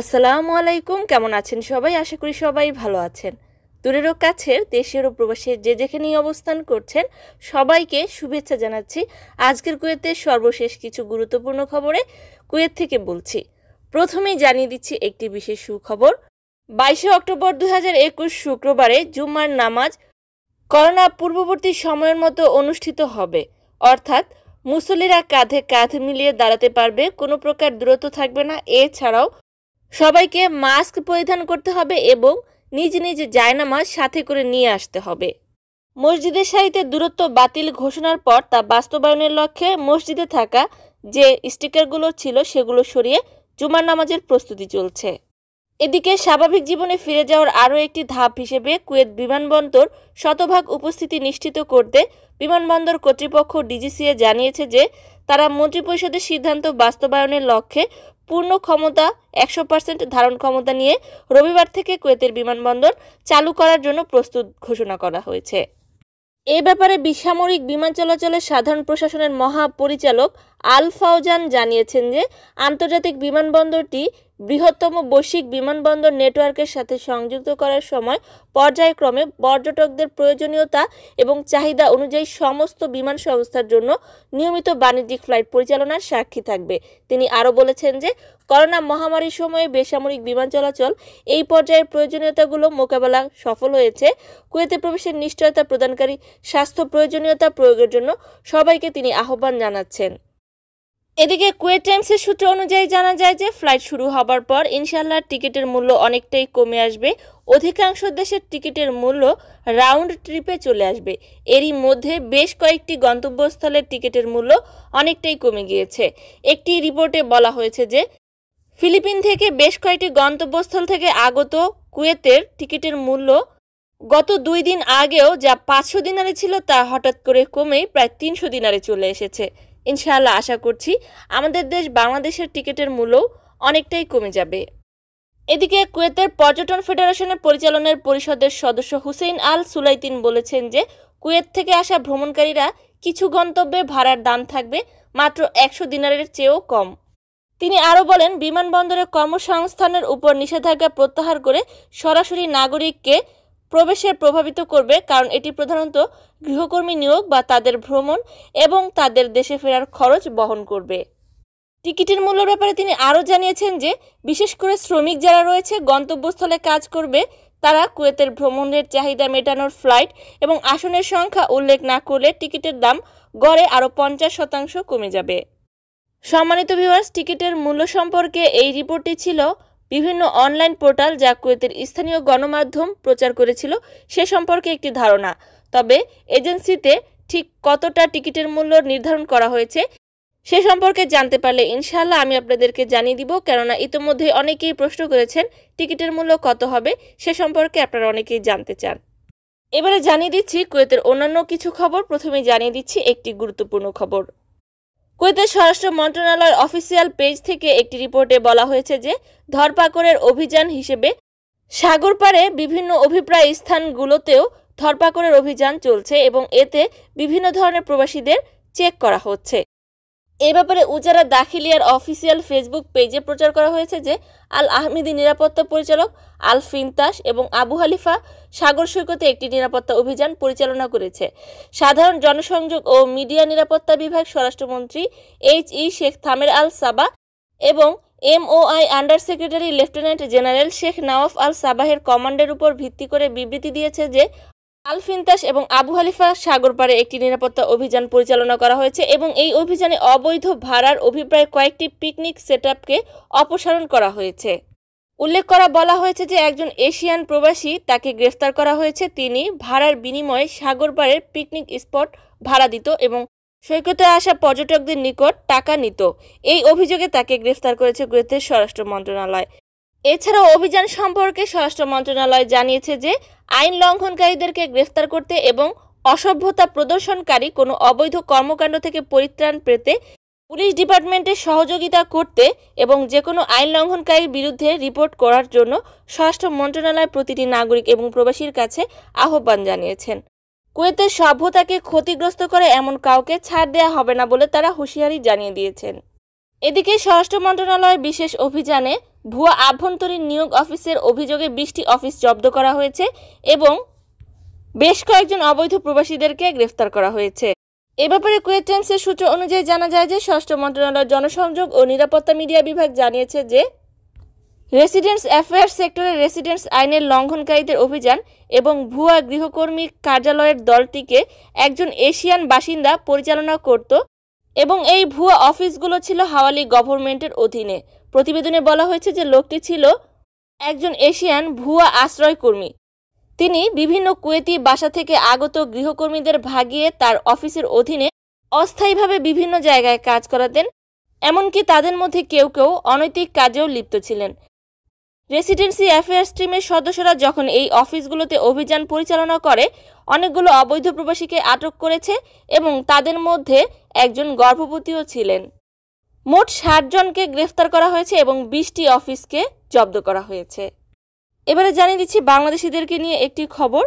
আসসালামু আলাইকুম কেমন আছেন সবাই আশা করি সবাই ভালো আছেন দূরেরও কাছের দেশের ও প্রবাসের যে যেখানেই অবস্থান করছেন সবাইকে শুভেচ্ছা জানাচ্ছি আজকের কুয়েতের সর্বশেষ কিছু গুরুত্বপূর্ণ খবরে কুয়েত থেকে বলছি প্রথমেই জানিয়ে দিচ্ছি একটি বিশেষ সুখবর বাইশে অক্টোবর দু শুক্রবারে জুম্মার নামাজ করোনা পূর্ববর্তী সময়ের মতো অনুষ্ঠিত হবে অর্থাৎ মুসল্লিরা কাঁধে কাঁধ মিলিয়ে দাঁড়াতে পারবে কোনো প্রকার দূরত্ব থাকবে না এছাড়াও সবাইকে মাস্ক পরিধান করতে হবে এবং নিজ নিজ জায়নামাজ সাথে করে নিয়ে আসতে হবে মসজিদের সাহিতে দূরত্ব বাতিল ঘোষণার পর তা বাস্তবায়নের লক্ষ্যে মসজিদে থাকা যে স্টিকারগুলো ছিল সেগুলো সরিয়ে জুমার নামাজের প্রস্তুতি চলছে এদিকে স্বাভাবিক জীবনে ফিরে যাওয়ার আরও একটি ধাপ হিসেবে কুয়েত বিমানবন্দর শতভাগ উপস্থিতি নিশ্চিত করতে বিমানবন্দর কর্তৃপক্ষ ডিজিসিএ জানিয়েছে যে তারা মন্ত্রিপরিষদের সিদ্ধান্ত বাস্তবায়নের লক্ষ্যে পূর্ণ ক্ষমতা একশো পার্সেন্ট ধারণ ক্ষমতা নিয়ে রবিবার থেকে কুয়েতের বিমানবন্দর চালু করার জন্য প্রস্তুত ঘোষণা করা হয়েছে এ ব্যাপারে বিসামরিক বিমান চলাচলের সাধারণ প্রশাসনের মহাপরিচালক আল ফাউজান জানিয়েছেন যে আন্তর্জাতিক বিমানবন্দরটি বৃহত্তম বৈশ্বিক বিমানবন্দর নেটওয়ার্কের সাথে সংযুক্ত করার সময় পর্যায়ক্রমে পর্যটকদের প্রয়োজনীয়তা এবং চাহিদা অনুযায়ী সমস্ত বিমান সংস্থার জন্য নিয়মিত বাণিজ্যিক ফ্লাইট পরিচালনার সাক্ষী থাকবে তিনি আরও বলেছেন যে করোনা মহামারীর সময়ে বেসামরিক বিমান চলাচল এই পর্যায়ের প্রয়োজনীয়তাগুলো মোকাবেলা সফল হয়েছে কুয়েতে প্রবেশের নিশ্চয়তা প্রদানকারী স্বাস্থ্য প্রয়োজনীয়তা প্রয়োগের জন্য সবাইকে তিনি আহ্বান জানাচ্ছেন এদিকে কুয়েট টাইমসের সূত্র অনুযায়ী জানা যায় যে ফ্লাইট শুরু হবার পর ইনশাল্লাহ টিকিটের মূল্য অনেকটাই কমে আসবে অধিকাংশ দেশের টিকিটের মূল্য রাউন্ড ট্রিপে চলে আসবে এরই মধ্যে বেশ কয়েকটি গন্তব্যস্থলের টিকিটের মূল্য অনেকটাই কমে গিয়েছে একটি রিপোর্টে বলা হয়েছে যে ফিলিপিন থেকে বেশ কয়েকটি গন্তব্যস্থল থেকে আগত কুয়েতের টিকিটের মূল্য গত দুই দিন আগেও যা পাঁচশো দিনারে ছিল তা হঠাৎ করে কমে প্রায় তিনশো দিনারে চলে এসেছে ইনশাআল্লাহ আশা করছি আমাদের দেশ বাংলাদেশের টিকিটের মূল্য অনেকটাই কমে যাবে এদিকে কুয়েতের পর্যটন ফেডারেশনের পরিচালনার পরিষদের সদস্য হুসেইন আল সুলাইতিন বলেছেন যে কুয়েত থেকে আসা ভ্রমণকারীরা কিছু গন্তব্যে ভাড়ার দাম থাকবে মাত্র একশো দিনারের চেয়েও কম তিনি আরও বলেন বিমানবন্দরে কর্মসংস্থানের উপর নিষেধাজ্ঞা প্রত্যাহার করে সরাসরি নাগরিককে প্রবেশের প্রভাবিত করবে কারণ এটি প্রধানত গৃহকর্মী নিয়োগ বা তাদের ভ্রমণ এবং তাদের দেশে ফেরার খরচ বহন করবে টিকিটের মূল্য ব্যাপারে তিনি আরও জানিয়েছেন যে বিশেষ করে শ্রমিক যারা রয়েছে গন্তব্যস্থলে কাজ করবে তারা কুয়েতের ভ্রমণের চাহিদা মেটানোর ফ্লাইট এবং আসনের সংখ্যা উল্লেখ না করলে টিকিটের দাম গড়ে আরও পঞ্চাশ শতাংশ কমে যাবে সম্মানিত ভিউয়ার্স টিকিটের মূল্য সম্পর্কে এই রিপোর্টটি ছিল বিভিন্ন অনলাইন পোর্টাল যা কুয়েতের স্থানীয় গণমাধ্যম প্রচার করেছিল সে সম্পর্কে একটি ধারণা তবে এজেন্সিতে ঠিক কতটা টিকিটের মূল্য নির্ধারণ করা হয়েছে সে সম্পর্কে জানতে পারলে ইনশাল্লাহ আমি আপনাদেরকে জানিয়ে দিব কেননা ইতোমধ্যে অনেকেই প্রশ্ন করেছেন টিকিটের মূল্য কত হবে সে সম্পর্কে আপনারা অনেকেই জানতে চান এবারে জানিয়ে দিচ্ছি কুয়েতের অন্যান্য কিছু খবর প্রথমে জানিয়ে দিচ্ছি একটি গুরুত্বপূর্ণ খবর কুয়েতের স্বরাষ্ট্র মন্ত্রণালয়ের অফিসিয়াল পেজ থেকে একটি রিপোর্টে বলা হয়েছে যে ধরপাকড়ের অভিযান হিসেবে সাগর পারে বিভিন্ন অভিপ্রায় স্থানগুলোতেও ধরপাকড়ের অভিযান চলছে এবং এতে বিভিন্ন ধরনের প্রবাসীদের চেক করা হচ্ছে এ ব্যাপারে উজারা দাখিলিয়ার অফিসিয়াল ফেসবুক পেজে প্রচার করা হয়েছে যে আল আহমেদি নিরাপত্তা পরিচালক আল ফিনতাস এবং আবু হালিফা সাগর সৈকতে একটি নিরাপত্তা অভিযান পরিচালনা করেছে সাধারণ জনসংযোগ ও মিডিয়া নিরাপত্তা বিভাগ স্বরাষ্ট্রমন্ত্রী H E Sheikh থামের Al Saba এবং MOI under secretary lieutenant general Sheikh Nawaf Al সাবাহের কমান্ডের উপর ভিত্তি করে বিবৃতি দিয়েছে যে আলফিনতাস এবং আবু হালিফা সাগর একটি নিরাপত্তা অভিযান পরিচালনা করা হয়েছে এবং এই অভিযানে অবৈধ ভাড়ার অভিপ্রায় কয়েকটি পিকনিক সেটআপকে অপসারণ করা হয়েছে উল্লেখ করা বলা হয়েছে যে একজন এশিয়ান প্রবাসী তাকে গ্রেফতার করা হয়েছে তিনি ভাড়ার বিনিময়ে সাগর পিকনিক স্পট ভাড়া দিত এবং সৈকতে আসা পর্যটকদের নিকট টাকা নিত এই অভিযোগে তাকে গ্রেফতার করেছে কুয়েতের স্বরাষ্ট্র মন্ত্রণালয় এছাড়া অভিযান সম্পর্কে স্বরাষ্ট্র মন্ত্রণালয় জানিয়েছে যে আইন লঙ্ঘনকারীদেরকে গ্রেফতার করতে এবং অসভ্যতা প্রদর্শনকারী কোনো অবৈধ কর্মকাণ্ড থেকে পরিত্রাণ পেতে পুলিশ ডিপার্টমেন্টের সহযোগিতা করতে এবং যে কোনো আইন লঙ্ঘনকারীর বিরুদ্ধে রিপোর্ট করার জন্য স্বরাষ্ট্র মন্ত্রণালয় প্রতিটি নাগরিক এবং প্রবাসীর কাছে আহ্বান জানিয়েছেন কুয়েতের সভ্যতাকে ক্ষতিগ্রস্ত করে এমন কাউকে ছাড় দেওয়া হবে না বলে তারা হুঁশিয়ারি জানিয়ে দিয়েছেন এদিকে স্বরাষ্ট্র মন্ত্রণালয়ের বিশেষ অভিযানে ভুয়া আভ্যন্তরীণ নিয়োগ অফিসের অভিযোগে বিশটি অফিস জব্দ করা হয়েছে এবং বেশ কয়েকজন অবৈধ প্রবাসীদেরকে গ্রেফতার করা হয়েছে এ ব্যাপারে কোয়েটেন্সের সূত্র অনুযায়ী জানা যায় যে স্বরাষ্ট্র মন্ত্রণালয়ের জনসংযোগ ও নিরাপত্তা মিডিয়া বিভাগ জানিয়েছে যে রেসিডেন্টস অ্যাফেয়ার সেক্টরে রেসিডেন্টস আইনের লঙ্ঘনকারীদের অভিযান এবং ভুয়া গৃহকর্মী কার্যালয়ের দলটিকে একজন এশিয়ান বাসিন্দা পরিচালনা করত এবং এই ভুয়া অফিসগুলো ছিল হাওয়ালি গভর্নমেন্টের অধীনে প্রতিবেদনে বলা হয়েছে যে লোকটি ছিল একজন এশিয়ান ভুয়া আশ্রয়কর্মী তিনি বিভিন্ন কুয়েতি বাসা থেকে আগত গৃহকর্মীদের ভাগিয়ে তার অফিসের অধীনে অস্থায়ীভাবে বিভিন্ন জায়গায় কাজ করাতেন এমনকি তাদের মধ্যে কেউ কেউ অনৈতিক কাজেও লিপ্ত ছিলেন রেসিডেন্সি অ্যাফেয়ার্স টিমের সদস্যরা যখন এই অফিসগুলোতে অভিযান পরিচালনা করে অনেকগুলো অবৈধ প্রবাসীকে আটক করেছে এবং তাদের মধ্যে একজন গর্ভবতীও ছিলেন মোট ষাট জনকে গ্রেফতার করা হয়েছে এবং বিশটি অফিসকে জব্দ করা হয়েছে এবারে জানিয়ে দিচ্ছি বাংলাদেশিদেরকে নিয়ে একটি খবর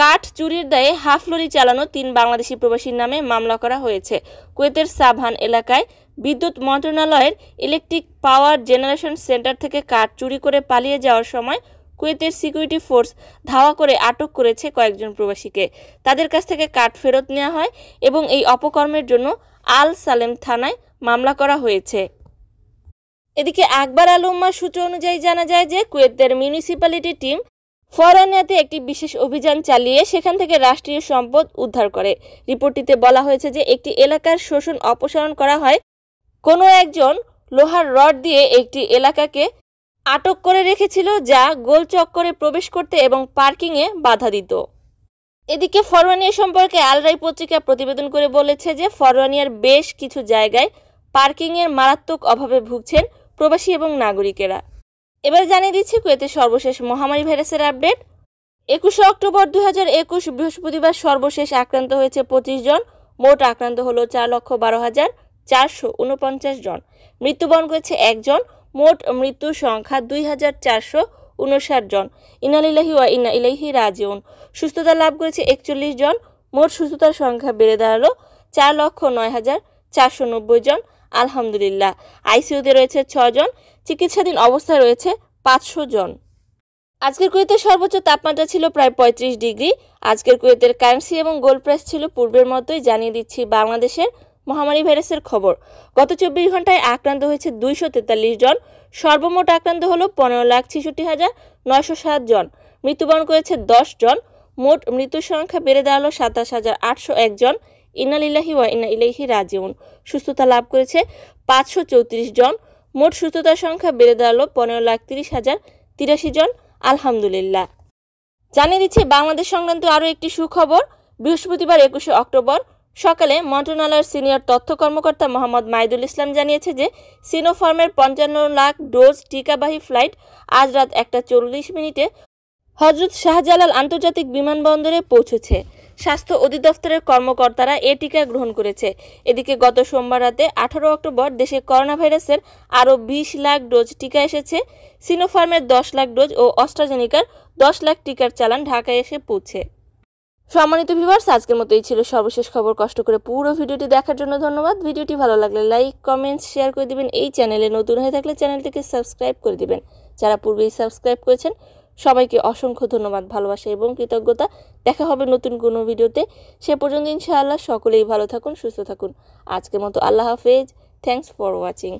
কাঠ চুরির দায়ে হাফ লরি চালানো তিন বাংলাদেশি প্রবাসীর নামে মামলা করা হয়েছে কুয়েতের সাভান এলাকায় বিদ্যুৎ মন্ত্রণালয়ের ইলেকট্রিক পাওয়ার জেনারেশন সেন্টার থেকে কাঠ চুরি করে পালিয়ে যাওয়ার সময় কুয়েতের সিকিউরিটি ফোর্স ধাওয়া করে আটক করেছে কয়েকজন প্রবাসীকে তাদের কাছ থেকে কাঠ ফেরত নেওয়া হয় এবং এই অপকর্মের জন্য আল সালেম থানায় মামলা করা হয়েছে এদিকে আকবর আলম্মা সূচি অনুযায়ী জানা যায় যে কুয়েতের মিউনিসিপ্যালিটি টিম ফরানিয়াতে একটি বিশেষ অভিযান চালিয়ে সেখান থেকে রাষ্ট্রীয় সম্পদ উদ্ধার করে রিপোর্টটিতে বলা হয়েছে যে একটি এলাকার শোষণ অপসারণ করা হয় কোনো একজন লোহার রড দিয়ে একটি এলাকাকে আটক করে রেখেছিল যা গোল চক্করে প্রবেশ করতে এবং পার্কিংয়ে বাধা দিত এদিকে ফরওয়ানিয়া সম্পর্কে আলরাই পত্রিকা প্রতিবেদন করে বলেছে যে ফরওয়ানিয়ার বেশ কিছু জায়গায় পার্কিংয়ের মারাত্মক অভাবে ভুগছেন প্রবাসী এবং নাগরিকেরা এবার জানিয়ে দিচ্ছি কুয়েতে সর্বশেষ মহামারী ভাইরাসের আপডেট একুশে অক্টোবর দু একুশ বৃহস্পতিবার সর্বশেষ আক্রান্ত হয়েছে পঁচিশ জন মোট আক্রান্ত হলো চার লক্ষ বারো হাজার চারশো উনপঞ্চাশ জন মৃত্যুবরণ করেছে একজন মোট মৃত্যুর সংখ্যা দুই হাজার চারশো উনষাট জন ইনালিলাহি ওয়া ইনা ইলাইহি রাজিউন সুস্থতা লাভ করেছে একচল্লিশ জন মোট সুস্থতার সংখ্যা বেড়ে দাঁড়ালো চার লক্ষ নয় হাজার চারশো নব্বই জন আলহামদুলিল্লাহ আইসিউতে রয়েছে ছজন চিকিৎসাধীন অবস্থায় রয়েছে পাঁচশো জন আজকের কুয়েতের সর্বোচ্চ তাপমাত্রা ছিল প্রায় পঁয়ত্রিশ ডিগ্রি আজকের কুয়েতের কারেন্সি এবং গোল্ড প্রাইস ছিল পূর্বের মতোই জানিয়ে দিচ্ছি বাংলাদেশের মহামারী ভাইরাসের খবর গত চব্বিশ ঘন্টায় আক্রান্ত হয়েছে দুইশো তেতাল্লিশ জন সর্বমোট আক্রান্ত হল পনেরো লাখ ছেষট্টি হাজার নয়শো সাত জন মৃত্যুবরণ করেছে দশ জন মোট মৃত্যুর সংখ্যা বেড়ে দাঁড়ালো সাতাশ হাজার আটশো একজন ইনালিল্লাহি ওয়া ইন্না রাজিউন সুস্থতা লাভ করেছে পাঁচশো চৌত্রিশ জন মোট সুস্থতার সংখ্যা বেড়ে দাঁড়ালো পনেরো লাখ তিরিশ হাজার তিরাশি জন আলহামদুলিল্লাহ জানিয়ে দিচ্ছে বাংলাদেশ সংক্রান্ত আরও একটি সুখবর বৃহস্পতিবার একুশে অক্টোবর সকালে মন্ত্রণালয়ের সিনিয়র তথ্য কর্মকর্তা মোহাম্মদ মাইদুল ইসলাম জানিয়েছে যে সিনোফার্মের পঞ্চান্ন লাখ ডোজ টিকাবাহী ফ্লাইট আজ রাত একটা চল্লিশ মিনিটে হজরত শাহজালাল আন্তর্জাতিক বিমানবন্দরে পৌঁছেছে স্বাস্থ্য অধিদপ্তরের কর্মকর্তারা এ টিকা গ্রহণ করেছে এদিকে গত সোমবার রাতে আঠারো অক্টোবর দেশে করোনা ভাইরাসের আরও বিশ লাখ ডোজ টিকা এসেছে সিনোফার্মের দশ লাখ ডোজ ও অস্ট্রাজেনিকার দশ লাখ টিকার চালান ঢাকায় এসে পৌঁছে সম্মানিত ভিভার্স আজকের মতো এই ছিল সর্বশেষ খবর কষ্ট করে পুরো ভিডিওটি দেখার জন্য ধন্যবাদ ভিডিওটি ভালো লাগলে লাইক কমেন্ট শেয়ার করে দিবেন এই চ্যানেলে নতুন হয়ে থাকলে চ্যানেলটিকে সাবস্ক্রাইব করে দিবেন যারা পূর্বেই সাবস্ক্রাইব করেছেন সবাইকে অসংখ্য ধন্যবাদ ভালোবাসা এবং কৃতজ্ঞতা দেখা হবে নতুন কোনো ভিডিওতে সে পর্যন্ত ইনশাআল্লাহ সকলেই ভালো থাকুন সুস্থ থাকুন আজকের মতো আল্লাহ হাফেজ থ্যাংকস ফর ওয়াচিং